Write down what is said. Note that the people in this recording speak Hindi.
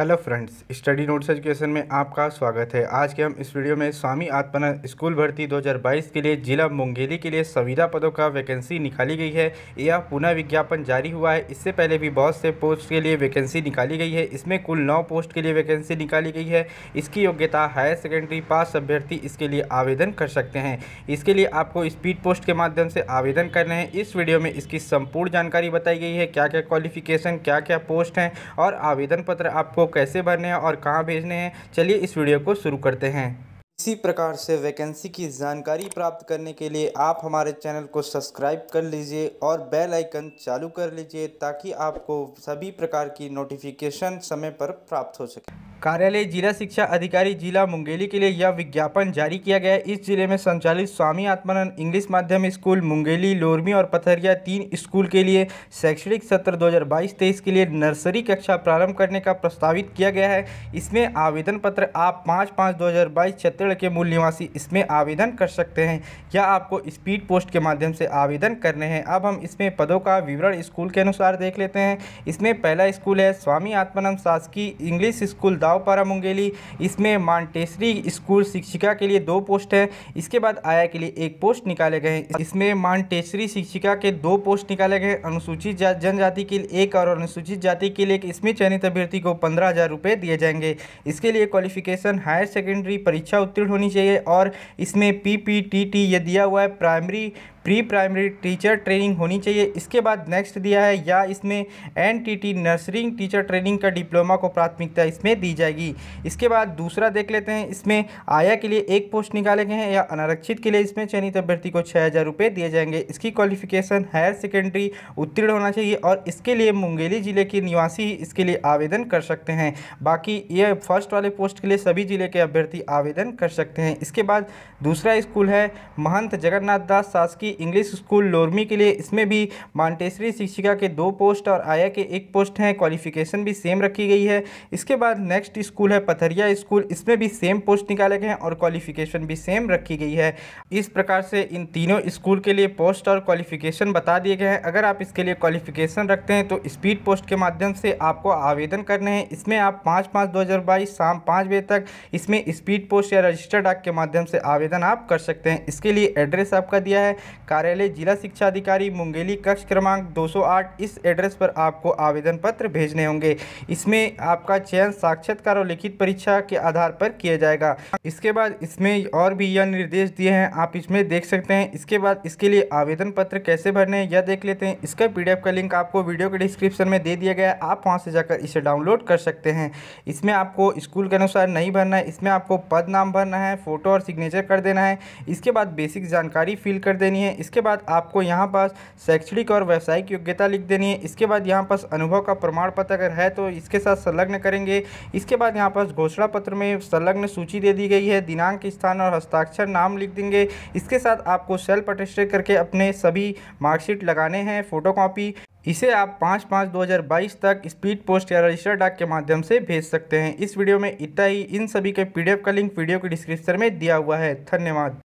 hello friends study notes education में आपका स्वागत है आज के हम इस वीडियो में स्वामी आत्मना स्कूल भर्ती 2022 के लिए जिला मुंगेली के लिए संविदा पदों का वैकेंसी निकाली गई है यह पुनः विज्ञापन जारी हुआ है इससे पहले भी बहुत से पोस्ट के लिए वैकेंसी निकाली गई है इसमें कुल नौ पोस्ट के लिए वैकेंसी निकाली गई है इसकी योग्यता हायर सेकेंडरी पास अभ्यर्थी इसके लिए आवेदन कर सकते हैं इसके लिए आपको स्पीड पोस्ट के माध्यम से आवेदन रहे हैं इस वीडियो में इसकी संपूर्ण जानकारी बताई गई है क्या क्या क्वालिफिकेशन क्या क्या पोस्ट हैं और आवेदन पत्र आपको कैसे भरने हैं और कहाँ भेजने हैं चलिए इस वीडियो को शुरू करते हैं इसी प्रकार से वैकेंसी की जानकारी प्राप्त करने के लिए आप हमारे चैनल को सब्सक्राइब कर लीजिए और बेल आइकन चालू कर लीजिए ताकि आपको सभी प्रकार की नोटिफिकेशन समय पर प्राप्त हो सके कार्यालय जिला शिक्षा अधिकारी जिला मुंगेली के लिए यह विज्ञापन जारी किया गया है इस जिले में संचालित स्वामी आत्मानंद इंग्लिश माध्यम स्कूल मुंगेली लोरमी और पथरिया तीन स्कूल के लिए शैक्षणिक सत्र 2022-23 के लिए नर्सरी कक्षा प्रारंभ करने का प्रस्तावित किया गया है इसमें आवेदन पत्र आप पाँच पाँच दो हज़ार बाईस छत्तीसगढ़ के मूल निवासी इसमें आवेदन कर सकते हैं या आपको स्पीड पोस्ट के माध्यम से आवेदन करने हैं अब हम इसमें पदों का विवरण स्कूल के अनुसार देख लेते हैं इसमें पहला स्कूल है स्वामी आत्मानंद शासकीय इंग्लिश स्कूल गाँव पारा मुंगेली इसमें मांटेसरी स्कूल शिक्षिका के लिए दो पोस्ट है इसके बाद आया के लिए एक पोस्ट निकाले गए इसमें मांटेसरी शिक्षिका के दो पोस्ट निकाले गए अनुसूचित जनजाति के लिए एक और अनुसूचित जाति के लिए इसमें चयनित अभ्यर्थी को पंद्रह दिए जाएंगे इसके लिए क्वालिफिकेशन हायर सेकेंडरी परीक्षा उत्तीर्ण होनी चाहिए और इसमें पी पी टी टी ये दिया हुआ है primary pre primary teacher training होनी चाहिए इसके बाद नेक्स्ट दिया है या इसमें एनटीटी नर्सरिंग टीचर ट्रेनिंग का डिप्लोमा को प्राथमिकता इसमें दी जाएगी इसके बाद दूसरा देख लेते हैं इसमें आया के लिए एक पोस्ट निकाले गए हैं या अनारक्षित के लिए इसमें चयनित अभ्यर्थी को छः हज़ार रुपये दिए जाएंगे इसकी क्वालिफिकेशन हायर सेकेंडरी उत्तीर्ण होना चाहिए और इसके लिए मुंगेली ज़िले के निवासी इसके लिए आवेदन कर सकते हैं बाकी ये फर्स्ट वाले पोस्ट के लिए सभी ज़िले के अभ्यर्थी आवेदन कर सकते हैं इसके बाद दूसरा स्कूल है महंत जगन्नाथ दास शासकीय की इंग्लिश स्कूल लोरमी के लिए इसमें भी मांटेसरी शिक्षिका के दो पोस्ट और आया के एक पोस्ट हैं क्वालिफिकेशन भी सेम रखी गई है इसके बाद नेक्स्ट स्कूल है पथरिया स्कूल इसमें भी सेम पोस्ट निकाले गए हैं और क्वालिफिकेशन भी सेम रखी गई है इस प्रकार से इन तीनों स्कूल के लिए पोस्ट और क्वालिफिकेशन बता दिए गए हैं अगर आप इसके लिए क्वालिफिकेशन रखते हैं तो स्पीड पोस्ट के माध्यम से आपको आवेदन करने हैं इसमें आप पाँच पाँच दो हज़ार बाईस शाम पाँच बजे तक इसमें स्पीड पोस्ट या रजिस्टर डाक के माध्यम से आवेदन आप कर सकते हैं इसके लिए एड्रेस आपका दिया है कार्यालय जिला शिक्षा अधिकारी मुंगेली कक्ष क्रमांक 208 इस एड्रेस पर आपको आवेदन पत्र भेजने होंगे इसमें आपका चयन साक्षात्कार और लिखित परीक्षा के आधार पर किया जाएगा इसके बाद इसमें और भी यह निर्देश दिए हैं आप इसमें देख सकते हैं इसके बाद इसके लिए आवेदन पत्र कैसे भरने हैं यह देख लेते हैं इसका पी का लिंक आपको वीडियो के डिस्क्रिप्शन में दे दिया गया है आप वहाँ से जाकर इसे डाउनलोड कर सकते हैं इसमें आपको स्कूल के अनुसार नहीं भरना है इसमें आपको पद नाम भरना है फ़ोटो और सिग्नेचर कर देना है इसके बाद बेसिक जानकारी फिल कर देनी है इसके बाद आपको यहाँ पास शैक्षणिक और व्यावसायिक योग्यता लिख देनी है इसके बाद यहाँ पास अनुभव का प्रमाण पत्र अगर है तो इसके साथ संलग्न करेंगे इसके बाद यहाँ पास घोषणा पत्र में संलग्न सूची दे दी गई है दिनांक स्थान और हस्ताक्षर नाम लिख देंगे इसके साथ आपको सेल्फ अटेस्टेड करके अपने सभी मार्कशीट लगाने हैं फोटो इसे आप पाँच पाँच दो हज़ार बाईस तक स्पीड पोस्ट या रजिस्टर डाक के माध्यम से भेज सकते हैं इस वीडियो में इतना ही इन सभी के पीडीएफ का लिंक वीडियो के डिस्क्रिप्शन में दिया हुआ है धन्यवाद